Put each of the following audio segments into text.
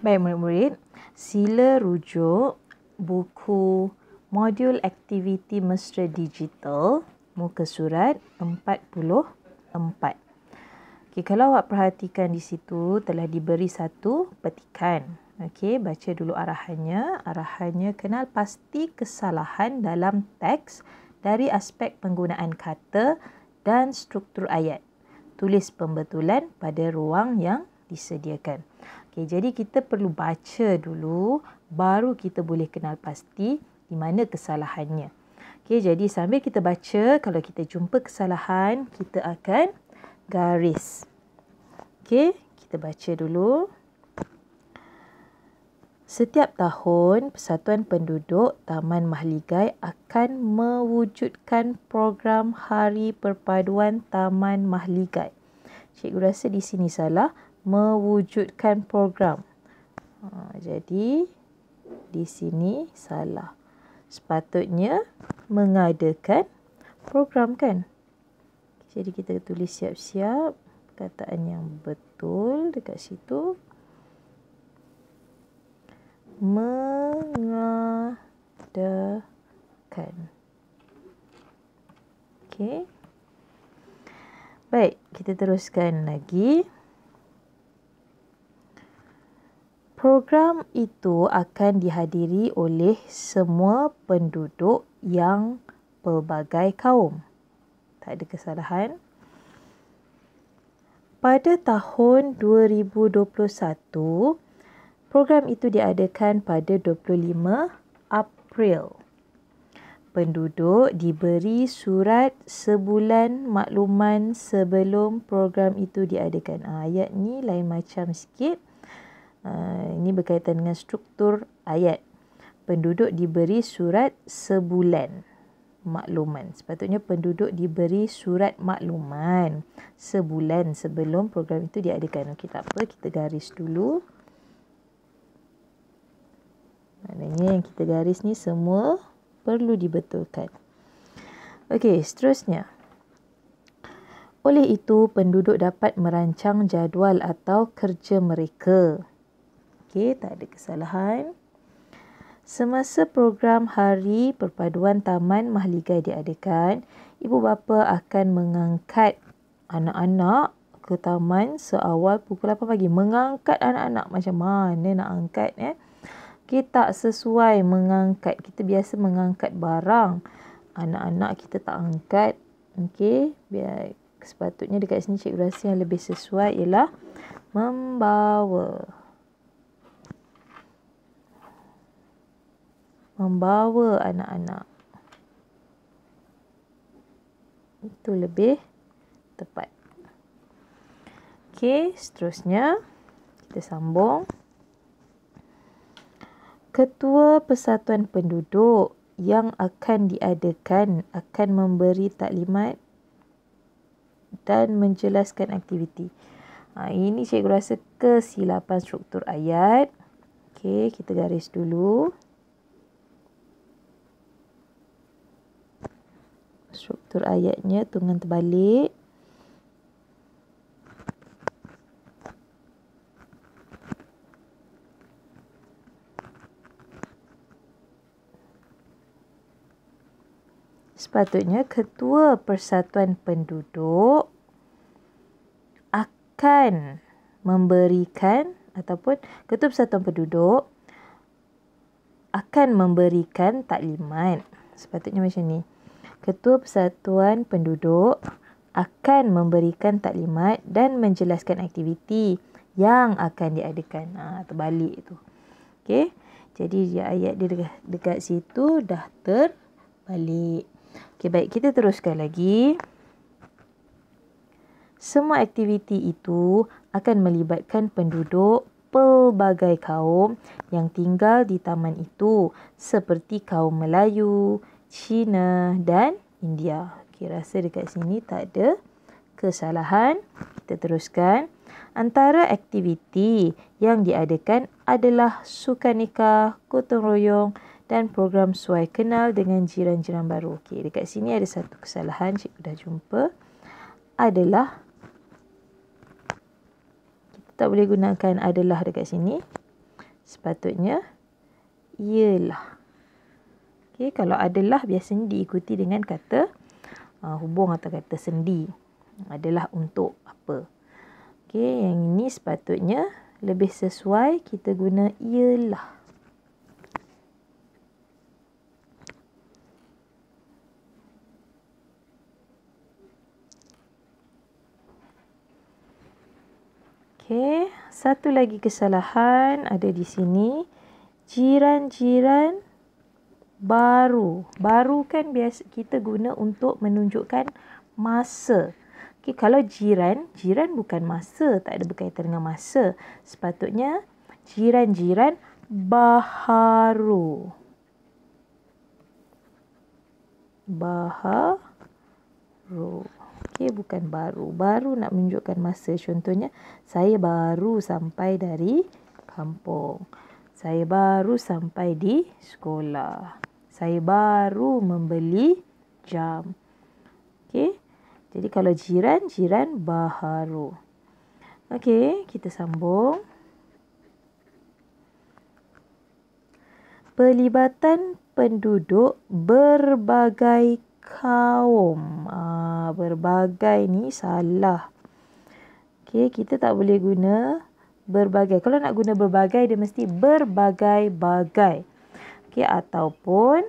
Baik murid-murid, sila rujuk buku modul aktiviti mesra digital muka surat 44. Okey, kalau awak perhatikan di situ telah diberi satu petikan. Okey, baca dulu arahannya. Arahannya kenal pasti kesalahan dalam teks dari aspek penggunaan kata dan struktur ayat. Tulis pembetulan pada ruang yang disediakan. Okay, jadi kita perlu baca dulu baru kita boleh kenal pasti di mana kesalahannya. Okay, jadi sambil kita baca, kalau kita jumpa kesalahan, kita akan garis. Okay, kita baca dulu. Setiap tahun, Persatuan Penduduk Taman Mahligai akan mewujudkan program Hari Perpaduan Taman Mahligai. Cikgu rasa di sini salah mewujudkan program. Ha, jadi di sini salah. Sepatutnya mengadakan program kan? Jadi kita tulis siap-siap kataan yang betul dekat situ. Mengadakan. Okey. Baik, kita teruskan lagi. Program itu akan dihadiri oleh semua penduduk yang pelbagai kaum. Tak ada kesalahan. Pada tahun 2021, program itu diadakan pada 25 April. Penduduk diberi surat sebulan makluman sebelum program itu diadakan. Ah, ayat ni lain macam sikit. Ah, ini berkaitan dengan struktur ayat. Penduduk diberi surat sebulan makluman. Sepatutnya penduduk diberi surat makluman sebulan sebelum program itu diadakan. Okey, tak apa. Kita garis dulu. Maknanya yang kita garis ni semua perlu dibetulkan. Okey, seterusnya. Oleh itu, penduduk dapat merancang jadual atau kerja mereka okey tak ada kesalahan semasa program hari perpaduan taman mahligai diadakan ibu bapa akan mengangkat anak-anak ke taman seawal pukul 8 pagi mengangkat anak-anak macam mana nak angkat eh kita tak sesuai mengangkat kita biasa mengangkat barang anak-anak kita tak angkat okey biar sepatutnya dekat sini cikgu rasa yang lebih sesuai ialah membawa membawa anak-anak. Itu lebih tepat. Okey, seterusnya kita sambung. Ketua Persatuan Penduduk yang akan diadakan akan memberi taklimat dan menjelaskan aktiviti. Ha, ini cikgu rasa kesilapan struktur ayat. Okey, kita garis dulu. struktur ayatnya tungan terbalik. Sepatutnya ketua persatuan penduduk akan memberikan ataupun ketua persatuan penduduk akan memberikan taklimat. Sepatutnya macam ni. Ketua Persatuan Penduduk akan memberikan taklimat dan menjelaskan aktiviti yang akan diadakan. Ha, terbalik itu. Okay. Jadi dia ayat dia dekat, dekat situ dah terbalik. Okay, baik kita teruskan lagi. Semua aktiviti itu akan melibatkan penduduk pelbagai kaum yang tinggal di taman itu seperti kaum Melayu, China dan India. Okey, rasa dekat sini tak ada kesalahan. Kita teruskan. Antara aktiviti yang diadakan adalah sukan nikah, gotong royong dan program suai kenal dengan jiran-jiran baru. Okey, dekat sini ada satu kesalahan cikgu dah jumpa. Adalah kita tak boleh gunakan adalah dekat sini. Sepatutnya ialah. Okey, kalau adalah biasanya diikuti dengan kata uh, hubung atau kata sendi. Adalah untuk apa? Okey, yang ini sepatutnya lebih sesuai kita guna ialah. Okay. Satu lagi kesalahan ada di sini. Jiran-jiran baru. Baru kan biasa kita guna untuk menunjukkan masa. Okay, kalau jiran, jiran bukan masa, tak ada berkaitan dengan masa. Sepatutnya jiran-jiran baharu. Baharu. Okay, bukan baru. Baru nak menunjukkan masa. Contohnya, saya baru sampai dari kampung. Saya baru sampai di sekolah saya baru membeli jam. Okey. Jadi kalau jiran, jiran baharu. Okey, kita sambung. Pelibatan penduduk berbagai kaum. Ah, berbagai ni salah. Okey, kita tak boleh guna berbagai. Kalau nak guna berbagai, dia mesti berbagai-bagai okey ataupun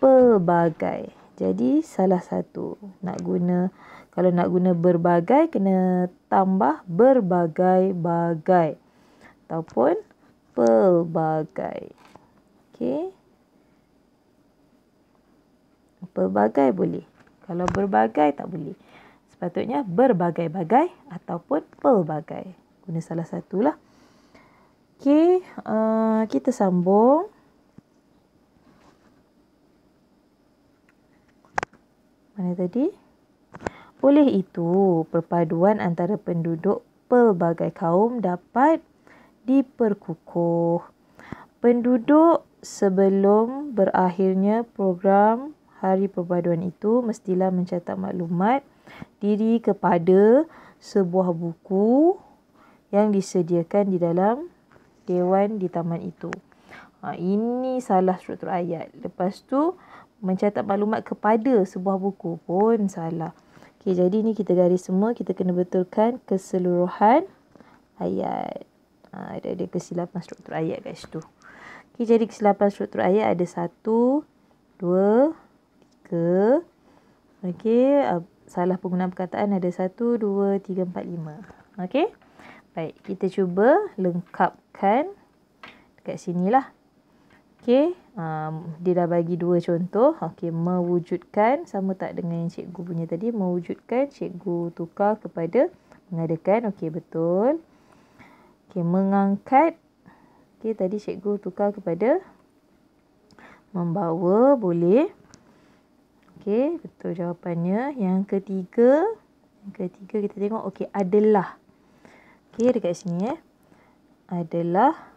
pelbagai. Jadi salah satu nak guna kalau nak guna berbagai kena tambah berbagai-bagai ataupun pelbagai. Okey. Pelbagai boleh. Kalau berbagai tak boleh. Sepatutnya berbagai-bagai ataupun pelbagai. Guna salah satulah. Okey, uh, kita sambung. tadi? Oleh itu, perpaduan antara penduduk pelbagai kaum dapat diperkukuh. Penduduk sebelum berakhirnya program hari perpaduan itu mestilah mencatat maklumat diri kepada sebuah buku yang disediakan di dalam dewan di taman itu. Ha, ini salah struktur ayat. Lepas tu, mencatat maklumat kepada sebuah buku pun salah. Okey, jadi ni kita garis semua, kita kena betulkan keseluruhan ayat. Ha, ada ada kesilapan struktur ayat kat situ. Okey, jadi kesilapan struktur ayat ada satu, dua, tiga, Okey, uh, salah penggunaan perkataan ada satu, dua, tiga, empat, lima, Okey. Baik, kita cuba lengkapkan dekat lah. Okey, um, dia dah bagi dua contoh. Okey, mewujudkan sama tak dengan yang cikgu punya tadi. Mewujudkan cikgu tukar kepada mengadakan. Okey, betul. Okey, mengangkat. Okey, tadi cikgu tukar kepada membawa boleh. Okey, betul jawapannya. Yang ketiga, yang ketiga kita tengok. Okey, adalah. Okey, dekat sini eh. Adalah. Adalah.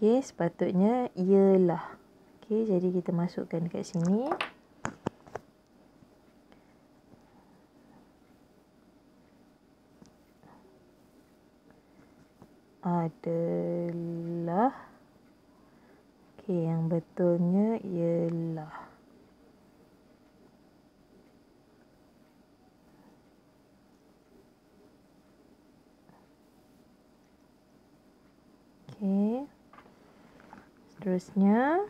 Okey, sepatutnya ialah. Okey, jadi kita masukkan dekat sini. Adalah. Okey, yang betulnya ialah. Seterusnya.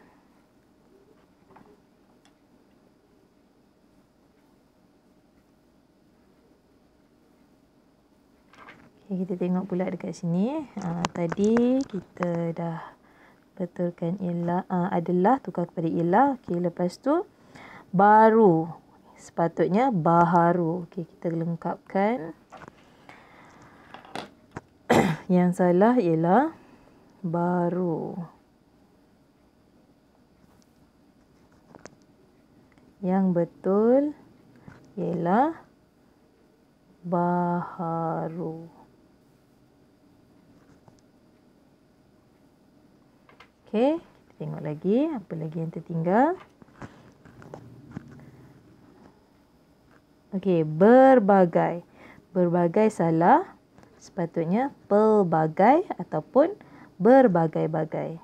Okay, kita tengok pula dekat sini. Aa, ah, tadi kita dah betulkan ialah aa, ah, adalah tukar kepada ialah. Okay lepas tu baru sepatutnya baharu. Okay kita lengkapkan. Yang salah ialah baru. Yang betul ialah baharu. Okey, kita tengok lagi apa lagi yang tertinggal. Okey, berbagai. Berbagai salah. Sepatutnya pelbagai ataupun berbagai-bagai.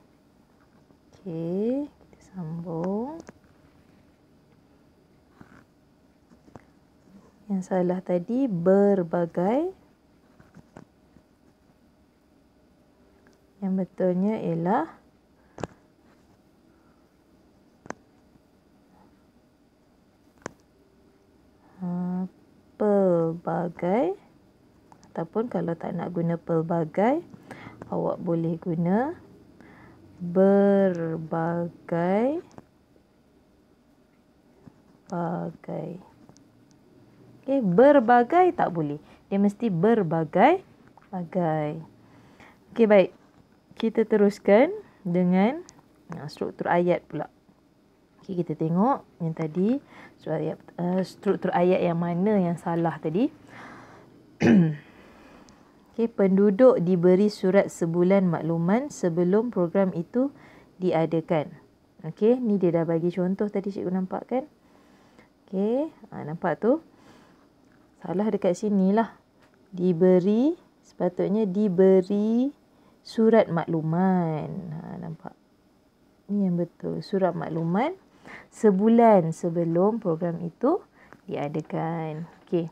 Okey, kita sambung. yang salah tadi berbagai yang betulnya ialah hmm, pelbagai ataupun kalau tak nak guna pelbagai awak boleh guna berbagai bagai, Okay, berbagai tak boleh. Dia mesti berbagai bagai. Okey baik. Kita teruskan dengan struktur ayat pula. Okey kita tengok yang tadi struktur ayat, eh, struktur ayat yang mana yang salah tadi. Okay, penduduk diberi surat sebulan makluman sebelum program itu diadakan. Okey ni dia dah bagi contoh tadi cikgu nampak kan? Okey ha, nampak tu salah dekat sini lah. Diberi, sepatutnya diberi surat makluman. Ha, nampak? Ini yang betul. Surat makluman sebulan sebelum program itu diadakan. Okey.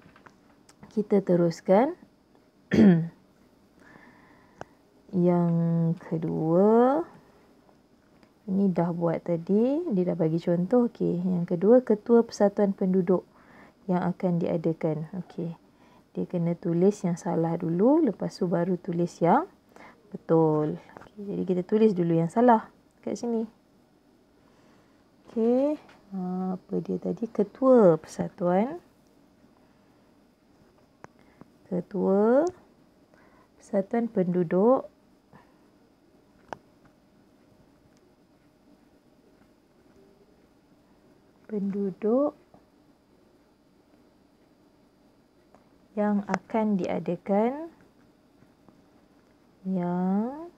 Kita teruskan. yang kedua. Ini dah buat tadi. Dia dah bagi contoh. Okey. Yang kedua, Ketua Persatuan Penduduk yang akan diadakan. Okey. Dia kena tulis yang salah dulu, lepas tu baru tulis yang betul. Okay. Jadi kita tulis dulu yang salah kat sini. Okey. Apa dia tadi? Ketua Persatuan. Ketua Persatuan Penduduk penduduk yang akan diadakan yang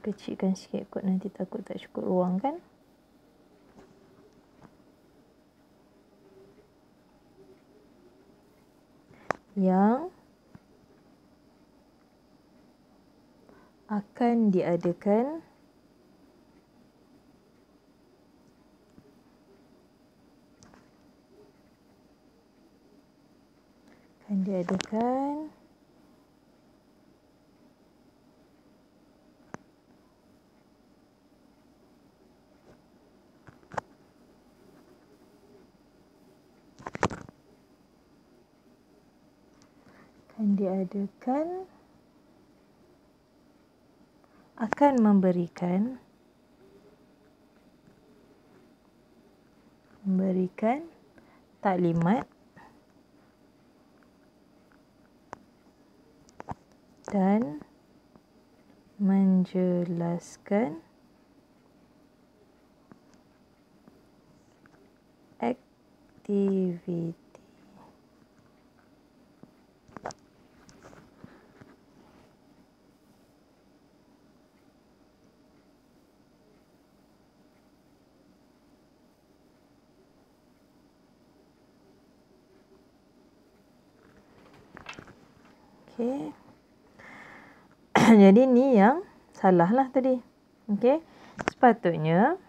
kecilkan sikit kot nanti takut tak cukup ruang kan yang akan diadakan akan diadakan akan diadakan akan memberikan memberikan taklimat dan menjelaskan aktiviti Okey. Jadi ni yang salah lah tadi. Okey. Sepatutnya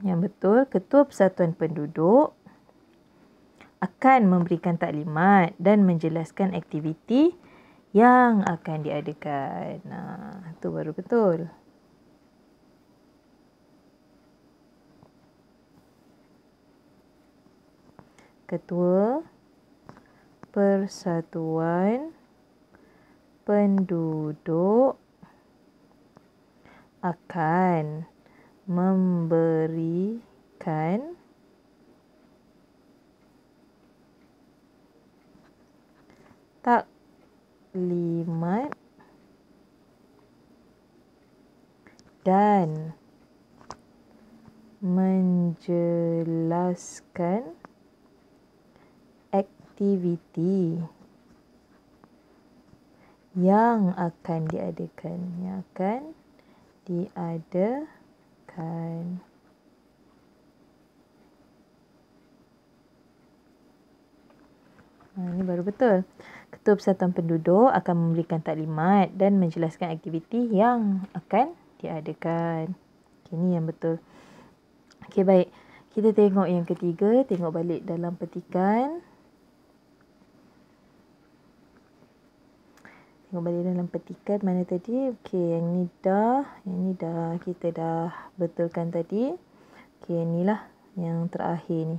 yang betul Ketua Persatuan Penduduk akan memberikan taklimat dan menjelaskan aktiviti yang akan diadakan. Nah, tu baru betul. Ketua Persatuan penduduk akan memberikan taklimat dan menjelaskan aktiviti yang akan diadakan yang akan diadakan Ha, ini baru betul. Ketua Persatuan Penduduk akan memberikan taklimat dan menjelaskan aktiviti yang akan diadakan. Okay, ini yang betul. Okey, baik. Kita tengok yang ketiga. Tengok balik dalam petikan. Kembali dalam petikan mana tadi? Okey, yang ni dah, yang ni dah kita dah betulkan tadi. Okey, inilah yang terakhir ni.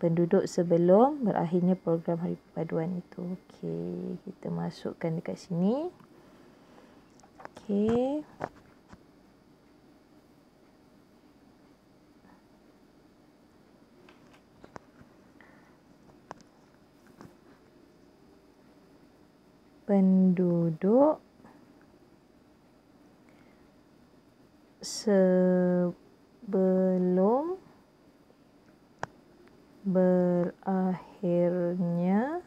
Penduduk sebelum berakhirnya program hari perpaduan itu. Okey, kita masukkan dekat sini. Okey. penduduk sebelum berakhirnya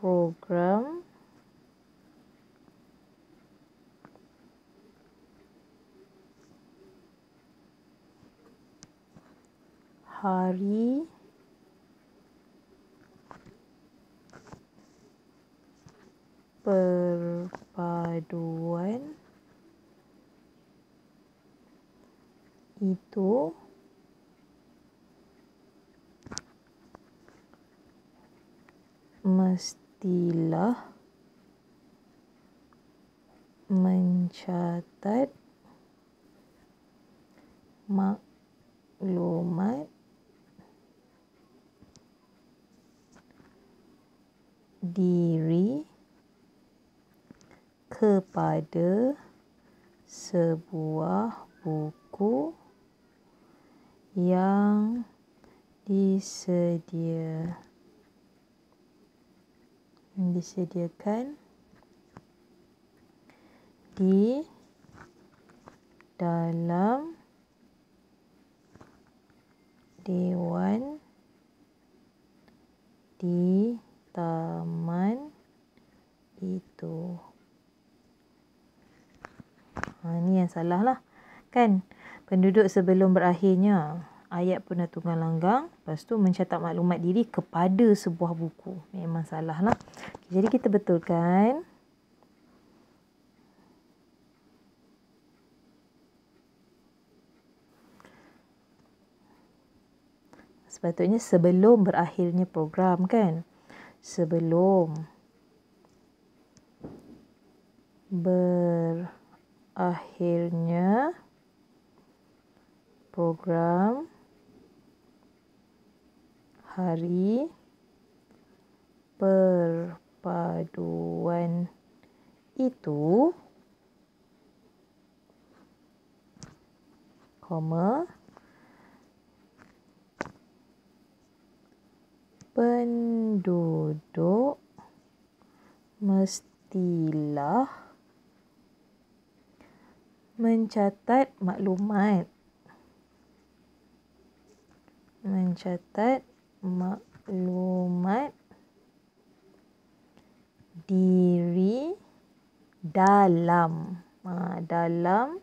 program hari perpaduan itu mestilah mencatat maklumat diri kepada sebuah buku yang disedia disediakan di dalam dewan di taman itu Ha, ni yang salah lah. Kan? Penduduk sebelum berakhirnya. Ayat pernah tunggal langgang. Lepas tu mencatat maklumat diri kepada sebuah buku. Memang salah lah. Jadi kita betulkan. Sepatutnya sebelum berakhirnya program kan. Sebelum. Ber akhirnya program hari perpaduan itu koma penduduk mestilah mencatat maklumat mencatat maklumat diri dalam ha, dalam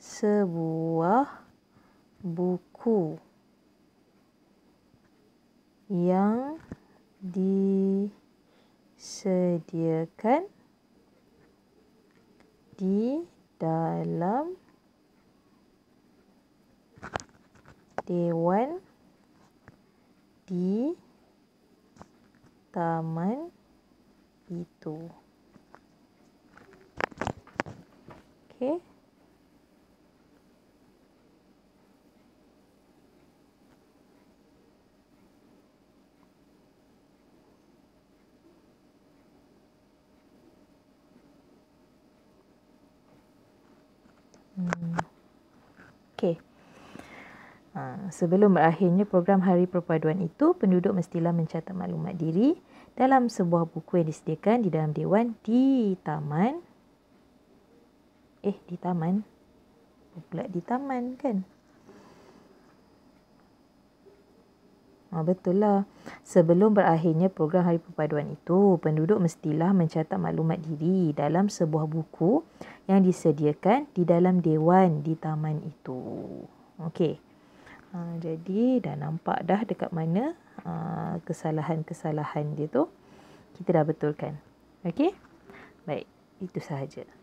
sebuah buku yang disediakan di dalam dewan di taman itu. Okay. Okey. Ha, sebelum berakhirnya program Hari Perpaduan itu, penduduk mestilah mencatat maklumat diri dalam sebuah buku yang disediakan di dalam dewan di taman. Eh, di taman. Pula di taman kan? Ha, betul lah. Sebelum berakhirnya program hari perpaduan itu, penduduk mestilah mencatat maklumat diri dalam sebuah buku yang disediakan di dalam dewan di taman itu. Okey. Ha, jadi dah nampak dah dekat mana ha, kesalahan-kesalahan dia tu. Kita dah betulkan. Okey. Baik. Itu sahaja.